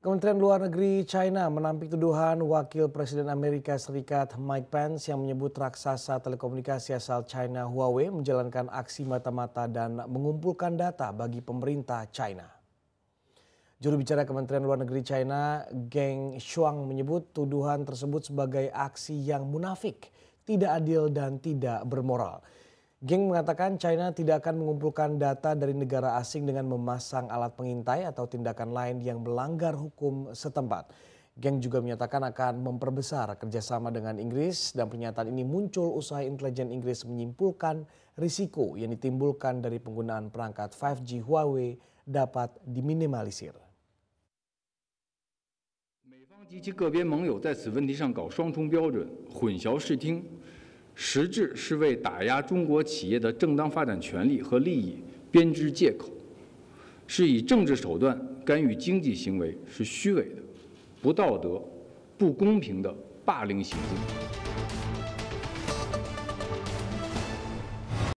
Kementerian Luar Negeri China menampik tuduhan Wakil Presiden Amerika Serikat Mike Pence yang menyebut raksasa telekomunikasi asal China Huawei menjalankan aksi mata-mata dan mengumpulkan data bagi pemerintah China. Juru bicara Kementerian Luar Negeri China, Geng Shuang menyebut tuduhan tersebut sebagai aksi yang munafik, tidak adil dan tidak bermoral. Geng mengatakan China tidak akan mengumpulkan data dari negara asing dengan memasang alat pengintai atau tindakan lain yang melanggar hukum setempat. Geng juga menyatakan akan memperbesar kerjasama dengan Inggris dan pernyataan ini muncul usai intelijen Inggris menyimpulkan risiko yang ditimbulkan dari penggunaan perangkat 5G Huawei dapat diminimalisir. 及其个别盟友在此问题上搞双重标准、混淆视听，实质是为打压中国企业的正当发展权利和利益编织借口，是以政治手段干预经济行为，是虚伪的、不道德、不公平的霸凌行径。